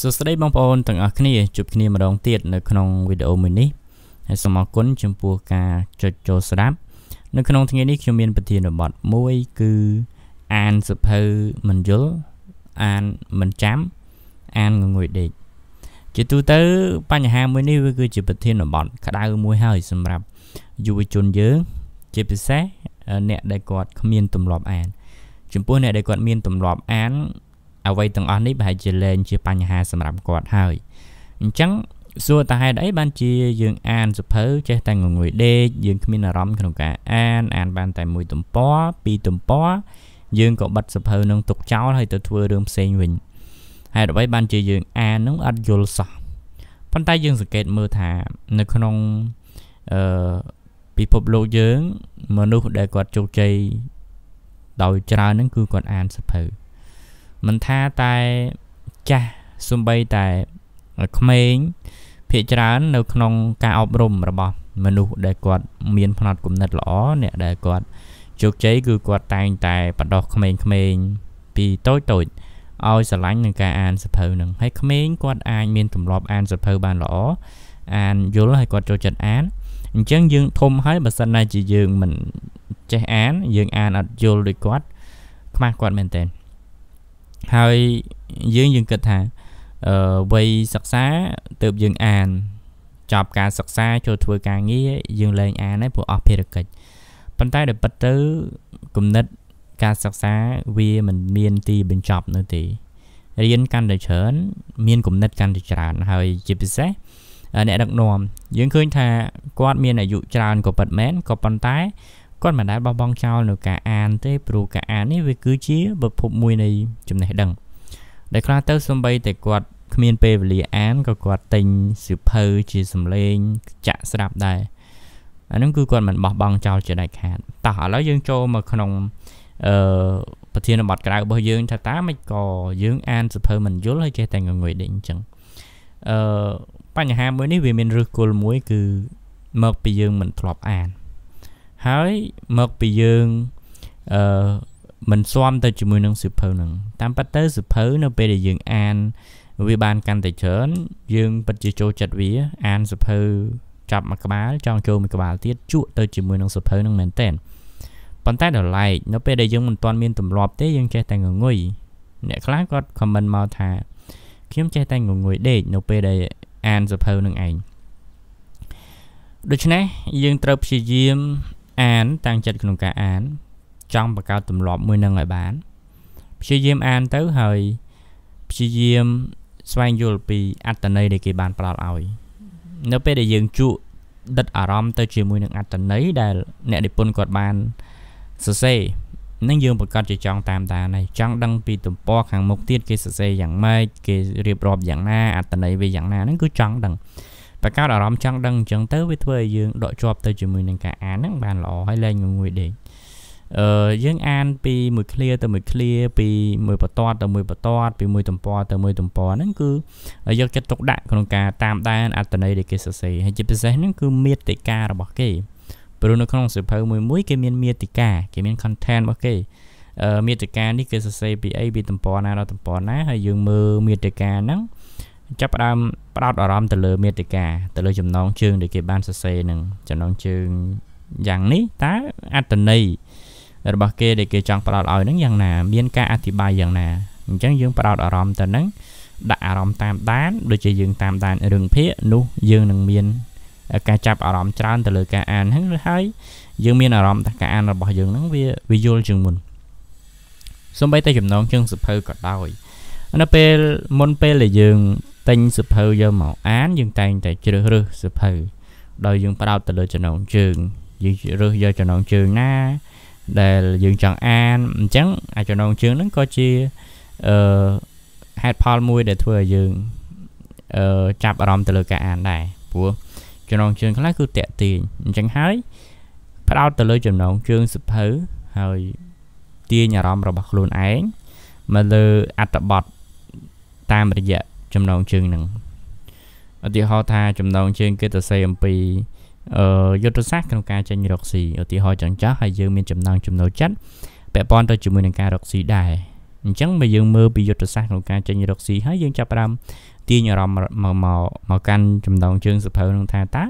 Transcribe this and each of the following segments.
សួស្តីបងប្អូនទាំងអស់គ្នាជួបគ្នាម្ដងទៀតនៅក្នុងវីដេអូមួយនេះហើយសូមអរគុណចំពោះការចុចចូលស្ដាប់នៅក្នុងថ្ងៃនេះខ្ញុំមានប្រធានបទមួយគឺអានសភៅមិនយល់អានមិនចាំអានងងុយដេកជាទូទៅបញ្ហាមួយនេះវាគឺជាប្រធានបទក្តៅមួយហើយ សម្រាប់យុវជនយើងជាពិសេសអ្នកដែលគាត់គ្មានទម្លាប់អានចំពោះអ្នកដែលគាត់មានទម្លាប់អានអ្វីទាំងអស់នេះប្រហែលជាលែងជាបញ្ហាសម្រាប់គាត់ហើយអញ្ចឹងសួរតាហេតុអីបានជា យើងអានសភៅចេះតែងងុយដេកយើងគ្មានអារម្មណ៍ក្នុងការអានអានបានតែមួយទំព័រពីរទំព័រយើងក៏បិទសភៅនឹងទុកចោលហើយទៅធ្វើរឿងផ្សេងវិញហេតុអ្វីបានជាយើងអាននឹងអត់យល់សោះប៉ុន្តែយើងសង្កេតមើលថា នៅក្នុងអឺពិភពលោកយើងមនុស្សដែលគាត់ជោគជ័យដោយច្រើនហ្នឹងគឺគាត់អានសភៅមិនថាតែចាស់សំបីតែក្មេងភាកច្រើននៅក្នុងការអប់រំរបស់ មនុស្សដែលគាត់មានផ្នត់គំនិតល្អអ្នកដែលគាត់ជោគជ័យគឺគាត់តែងតែបដោះក្មេងៗពីតូចតូចឲ្យស្រឡាញ់នឹងការអានសភៅនឹងហើយក្មេងគាត់អាចមានទម្លាប់អានសភៅបានល្អអានយល់ហើយគាត់ចូលចិត្តអានអញ្ចឹងយើងធំហើយបើសិនណាជាយើងមិនចេះអានយើងអានអត់យល់ដូចគាត់ ខ្មាស់គាត់មែនតើហើយយើងយើងគិតថាអឺវ័យសិក្សាទៅយើងអានចប់ការសិក្សាចូលធ្វើការងារយើងលែងអានហើយព្រោះអស់ភារកិច្ចប៉ុន្តែដល់ពិតទៅគំនិតការសិក្សាវាមិនមានទីបញ្ចប់នោះទេរៀនកាន់តែច្រើន មានគំនិត កាន់តែច្រើន ហើយជាពិសេសអ្នកដឹកនាំយើងឃើញថាគាត់មានអាយុច្រើនក៏ពិតមែនក៏ប៉ុន្តែគាត់មិនដែលបោះបង់ចោលនៅការអាន ទេព្រោះការអាននេះវាគឺជាប្រភពមួយនៃចំណេះដឹង ដែលខ្លះទៅសំបីតែគាត់គ្មានពេលវេលាអានក៏គាត់ទិញសៀវភៅជាសំឡេងចាក់ស្ដាប់ដែរអានឹងគឺគាត់មិនបោះបង់ចោលជាដាច់ខាតតោះឥឡូវយើងចូលមកក្នុងអឺប្រធានបទក្រៅរបស់យើងថាតើមិនក៏យើងអានសៀវភៅមិនយល់ហើយចេះតែងងុយដេញអញ្ចឹងអឺបញ្ហាមួយនេះវាមានឫសគល់មួយ គឺមកពីយើងមិនធ្លាប់អានហើយមកពីយើងអឺមិនស៊ាំទៅជាមួយនឹងសិភៅហ្នឹង តាមពិតទៅសិភៅនៅពេលដែលយើងអានវាបានកាន់តែច្រើន យើងពិតជាចូលចិត្តវាអានសិភៅចាប់មួយក្បាលចង់ចូលមួយក្បាលទៀតជក់ទៅជាមួយនឹងសិភៅហ្នឹងមែនតែនប៉ុន្តែដល់ឡែកនៅពេលដែលយើងមិនទាន់ មានទម្លាប់ទេយើងចេះតែងងុយអ្នកខ្លះគាត់ comment មកថាខ្ញុំចេះតែងងុយដេកនៅពេលដែលអានសិភៅនឹងឯងដូច្នេះយើងត្រូវព្យាយាមអានតាំងចិត្តក្នុងការអានចង់បង្កើតទម្លាប់មួយនឹងឲ្យបានព្យាយាមអានទៅហើយព្យាយាមស្វែងយល់ពីអត្តន័យដែលគេបានផ្ដល់ឲ្យ នៅពេលដែលយើងជក់ដិតអារម្មណ៍ទៅជាមួយនឹងអត្តន័យដែលអ្នកនិពន្ធគាត់បានសរសេរនឹងយើងប្រកាសជាចង់តាមតានហើយចង់ដឹងពីទំព័រខាងមុខទៀតគេសរសេរយ៉ាងម៉េចគេរៀបរាប់យ៉ាងណាអត្តន័យវាយ៉ាងណាហ្នឹងគឺចង់ដឹងបកកើតអារម្មណ៍ចង់ដឹងអញ្ចឹងទៅវាធ្វើឲ្យយើងដកជាប់ទៅជាមួយនឹងការអានហ្នឹងបានល្អហើយលែងងងុយដេកអឺយើងអានពីមួយ clear ទៅមួយ clear ពីមួយបន្ទាត់ទៅមួយបន្ទាត់ពីមួយទំព័រទៅមួយទំព័រហ្នឹងគឺយកចិត្តទុកដាក់ក្នុងការតាមដានអត្ថន័យដែលគេសរសេរហើយជាពិសេសហ្នឹងគឺមេតិការបស់គេ ព្រោះនៅក្នុងសៀវភៅមួយមួយគេមានមេតិកាគេមាន content របស់គេអឺមេតិកានេះគេសរសេរពីអីពីទំព័រណាដល់ទំព័រណាហើយយើងមើលមេតិកាហ្នឹងចាប់ផ្ដើមផ្ដោតអារម្មណ៍ទៅលើមេតិកាទៅលើចំណងជើងដែលគេបានសរសេរនឹងចំណងជើងយ៉ាងនេះតើអត្តន័យរបស់គេដែលគេចង់ផ្ដោតឲ្យនឹងយ៉ាងណាមានការអធិប្បាយយ៉ាងណាអញ្ចឹងយើងផ្ដោតអារម្មណ៍ទៅនឹងដាក់អារម្មណ៍តាមដានដូចជាយើងតាមដានរឿងភាគនោះយើងនឹងមានការចាប់អារម្មណ៍ច្រើនទៅលើការអានហ្នឹងហើយយើងមានអារម្មណ៍ថាការអានរបស់យើងហ្នឹងវាវាយល់ជាងមុនសម្បីតែចំណងជើងសភៅក៏ដោយនៅពេលមុនពេលដែលយើងទិញសិភៅយកមកអានយើងតែងតែជ្រើសរើសសិភៅដោយយើងផ្ដោតទៅលើចំណងជើងយើងរើសយកចំណងជើងណាដែលយើងចង់អានអញ្ចឹងអាចចំណងជើងហ្នឹងក៏ជាអឺហេតុផលមួយដែលធ្វើឲ្យយើងអឺចាប់អារម្មណ៍ទៅលើការអានដែរព្រោះចំណងជើងខ្លះគឺតាក់ទាញអញ្ចឹងហើយផ្ដោតទៅលើចំណងជើងសិភៅហើយទាញអារម្មណ៍របស់ខ្លួនឯងមកលើអត្តបទតាមរយៈចំណងជើងនឹងឧទាហរណ៍ថាចំណងជើងគេទៅសេអំពីអឺយុទ្ធសាស្ត្រក្នុងការចេញរកស៊ីឧទាហរណ៍ចង្ចាស់ហើយយើងមានចំណងចំណូលចិត្តពាក់ព័ន្ធទៅជាមួយនឹងការរកស៊ីដែរអញ្ចឹងបើយើងមើលពីយុទ្ធសាស្ត្រក្នុងការចេញរកស៊ីហើយយើងចាប់ផ្ដើមទាញអារម្មណ៍មកមកមកកាន់ចំណងជើងសភៅនឹងថាតើ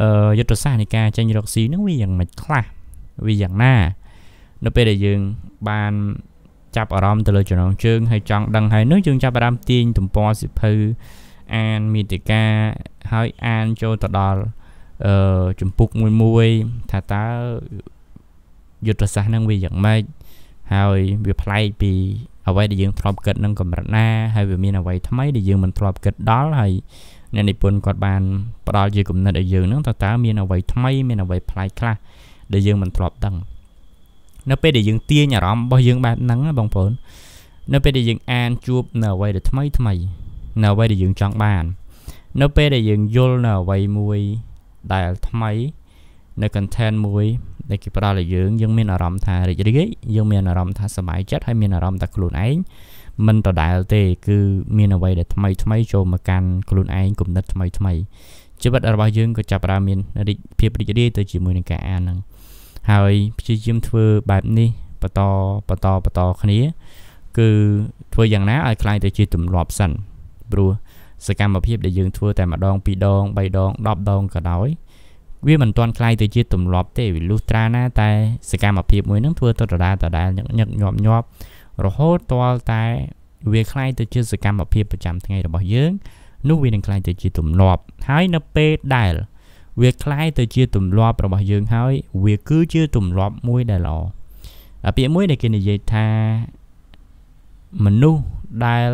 អឺយុទ្ធសាស្ត្រនៃការចេញរកស៊ីនឹងវាយ៉ាងម៉េចខ្លះវាយ៉ាងណានៅពេលដែលយើងបានចាប់អារម្មណ៍ទៅលើចំណងជើងហើយចង់ដឹងហើយនោះយើងចាប់អារម្មណ៍ទាញទំព័រសិភៅអានមេតិកាហើយអានចូលទៅដល់អឺចម្ពុកមួយមួយថាតើយុទ្ធសាស្ត្រហ្នឹងវាយ៉ាងម៉េចហើយវាប្លែកពីអ្វីដែលយើងធ្លាប់គិតនឹងកម្រិតណាហើយវាមានអ្វីថ្មីដែលយើងមិនធ្លាប់គិតដល់ហើយអ្នកនិពន្ធគាត់បានផ្ដល់ជាគំនិតឲ្យយើងហ្នឹងថាតើមានអ្វីថ្មីមានអ្វីប្លែកខ្លះដែលយើងមិនធ្លាប់ដឹងនៅពេលដែលយើងទាញអារម្មណ៍របស់យើងបែបហ្នឹងណាបងប្អូននៅពេលដែលយើងអានជួបនៅអ្វីដែលថ្មីថ្មីនៅអ្វីដែលយើងចង់បាន នៅពេលដែលយើងយល់នៅអ្វីមួយដែលថ្មីនៅ content មួយដែលគេផ្ដល់ឲ្យយើងយើងមានអារម្មណ៍ថារីករាយយើងមានអារម្មណ៍ថាសប្បាយចិត្តហើយមានអារម្មណ៍ថាខ្លួនឯងមិនដដែលទេគឺមានអ្វីដែលថ្មីថ្មីចូលមកកាន់ខ្លួនឯងគំនិតថ្មីថ្មីជីវិតរបស់យើងក៏ចាប់ផ្ដើមមានរីកភាពរីករាយទៅជាមួយនឹងការអានហ្នឹងហើយព្យាយាមធ្វើបែបនេះបន្តបន្តបន្តគ្នា គឺធ្វើយ៉ាងណាឲ្យខ្លាំងទៅជាទម្លាប់សិនព្រោះសកម្មភាពដែលយើងធ្វើតែម្ដង ពីរដង3ដង10ដងក៏ដោយ វាមិនទាន់ខ្លាយទៅជាទម្លាប់ទេវាលុះត្រាណាតែសកម្មភាពមួយនឹងធ្វើទៅដដែលដដែលញឹកញាប់ញាប់ រហូតទាល់តែ វាខ្លាយទៅជាសកម្មភាពប្រចាំថ្ងៃរបស់យើងនោះវានឹងខ្លាយទៅជាទម្លាប់ហើយនៅពេលដែលវាคล้ายទៅជាទម្លាប់របស់យើងហើយវាគឺជាទម្លាប់មួយដែលល្អពាក្យមួយដែលគេនិយាយថាមនុស្សដែល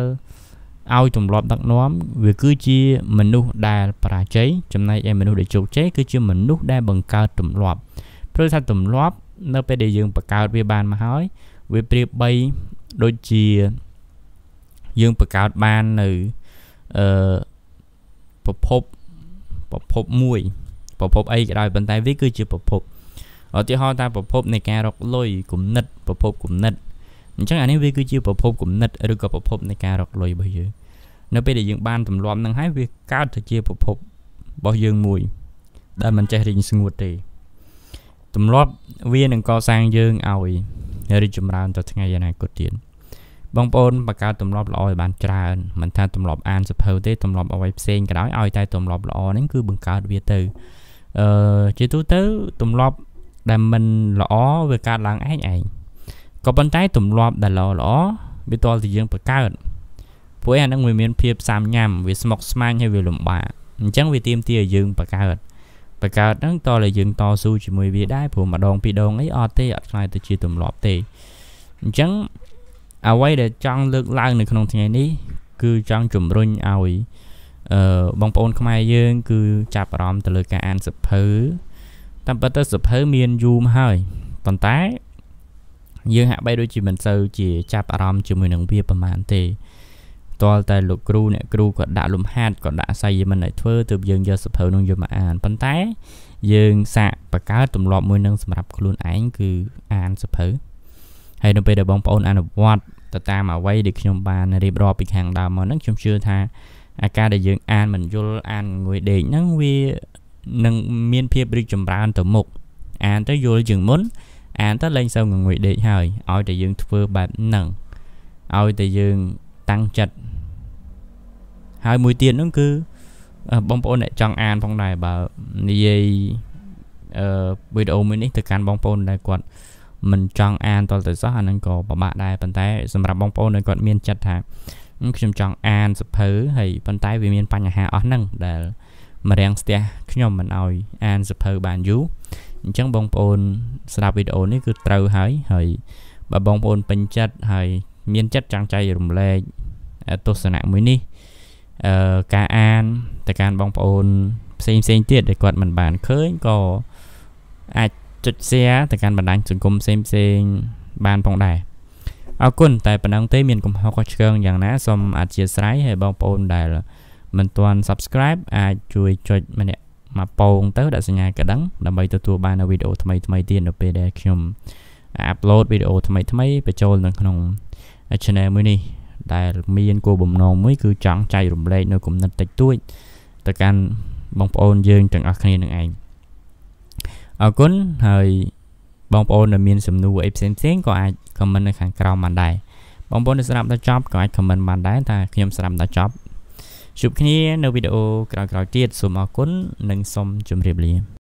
ឲ្យទម្លាប់ដឹកនាំវាគឺជាមនុស្សដែលបរាជ័យចំណែកឯមនុស្សដែលជោគជ័យគឺជាមនុស្សដែលបង្កើតទម្លាប់ព្រោះថាទម្លាប់ នៅ ពេលដែលយើងបង្កើតវាបានមកហើយវាប្រៀបបីដូចជាយើងបង្កើតបាននៅអឺប្រភពប្រភពមួយប្រភពអីក៏ដោយប៉ុន្តែវាគឺជាប្រភពឧទាហរណ៍តាមប្រភពនៃការរកលុយគុណិតប្រភពគុណិតអញ្ចឹងអានេះវាគឺជាប្រភពគុណិតឬក៏ប្រភពនៃការរកលុយរបស់យើងនៅពេលដែលយើងបានទម្លាប់នឹងហើយវាកើតទៅជាប្រភពរបស់យើងមួយដែលមិនចេះរីងស្ងួតទេទម្លាប់វានឹងកសាងយើងឲ្យរីកចម្រើនទៅថ្ងៃអនាគតទៀតបងប្អូនបង្កើតទម្លាប់ល្អឲ្យបានច្រើនមិនថាទម្លាប់អានសៀវភៅទេទម្លាប់អ្វីផ្សេងក៏ដោយឲ្យតែទម្លាប់ល្អហ្នឹងគឺបង្កើតវាទៅអឺជាទូទៅទម្លាប់ដែលមិនល្អវាកើតឡើងឯងឯងក៏ប៉ុន្តែទម្លាប់ដែលល្អល្អវាតលតែយើងបង្កើតព្រោះអានឹងវាមានភាពសាមញ្ញវាស្មុគស្មាញហើយវាលំបាកអញ្ចឹងវាទាមទារឲ្យយើងបង្កើតបង្កើតហ្នឹង តលឲ្យយើងតស៊ូជាមួយវាដែរព្រោះម្ដងពីរដងអីអត់ទេអត់ខ្លាយទៅជាទម្លាប់ទេអញ្ចឹងអ្វីដែលចង់លើកឡើង នៅក្នុងថ្ងៃនេះគឺចង់ជំរុញឲ្យអឺបងប្អូនខ្មែរយើង គឺចាប់អារម្មណ៍ទៅលើការអានសភៅតាមពិតទៅសភៅមានយូរមកហើយប៉ុន្តែយើងហាក់បីដូចជាមិនសូវជាចាប់អារម្មណ៍ជាមួយនឹងវាប្រហែលទេតលតែលោកគ្រូអ្នកគ្រូគាត់ដាក់លំហាត់គាត់ដាក់ស័យមិនឲ្យធ្វើទើបយើងយកសភៅនោះយកមកអានប៉ុន្តែ យើងសាកបង្កើតទម្លាប់មួយនឹងសម្រាប់ខ្លួនឯងគឺអានសភៅហើយនៅពេលដែលបងប្អូនអនុវត្តទៅតាមអ្វីដែលខ្ញុំបានរៀបរាប់ពីខាងដើមមកហ្នឹងខ្ញុំជឿថាអាការដែលយើងអានមិនយល់អានងួយដេកហ្នឹងវានឹងមានភាពរីកចម្រើនទៅមុខអានទៅយល់ជាងមុនអានទៅលែងសូវងងុយដេកហើយឲ្យតែយើងធ្វើបែបហ្នឹងឲ្យតែយើងតាំងចិត្តហើយមួយទៀតហ្នឹងគឺបងប្អូនអ្នកចង់អានផងដែរបើនិយាយអឺវីដេអូមួយនេះទៅកាន់បងប្អូនដែលគាត់មិនចង់អានតលទៅសោះអាហ្នឹងក៏ពិបាកដែរប៉ុន្តែសម្រាប់បងប្អូនដែលគាត់មានចិត្តថាខ្ញុំចង់អានសភៅហើយប៉ុន្តែវាមានបញ្ហាអស់ហ្នឹងដែលម្រាំងស្ទះខ្ញុំមិនអោយអានសភៅបានយូរអញ្ចឹងបងប្អូនស្ដាប់វីដេអូនេះគឺត្រូវហើយហើយបើបងប្អូនពេញចិត្តហើយ មានចិត្តចង់ចែករំលែកទស្សនៈមួយនេះអឺការអានទៅកាន់បងប្អូនផ្សេងផ្សេងទៀតដែលគាត់មិនបានឃើញក៏អាចចុច share ទៅកាន់បណ្ដាញសង្គមផ្សេងផ្សេងបានផងដែរអរគុណតែប៉ុណ្ណឹងទេមានកំហុសខុសឆ្គងយ៉ាងណាសូមអធិស្ឋានហើយបងប្អូនដែលមិនទាន់ subscribe អាចជួយចុចម្នាក់មកពងទៅដាក់សញ្ញាកណ្ដឹងដើម្បីទទួលបាននូវវីដេអូថ្មីៗទៀតនៅពេលដែលខ្ញុំអាប់ឡូតវីដេអូថ្មីៗបញ្ចូលនៅក្នុង channel មួយនេះដែលមានគោលបំណងមួយគឺចង់ចែករំលែកនៅគំនិតតិចតួចទៅកាន់បងប្អូនយើងទាំងអស់គ្នានឹងឯងអរគុណហើយបងប្អូនដែលមានសំណួរអីផ្សេងៗក៏អាច comment នៅខាងក្រោមបានដែរបងប្អូនដែលស្ដាប់ដល់ចប់ក៏អាច comment បានដែរថាខ្ញុំស្ដាប់ដល់ចប់ជួបគ្នា នៅវីដេអូក្រោយៗទៀតសូមអរគុណនិងសូមជម្រាបលា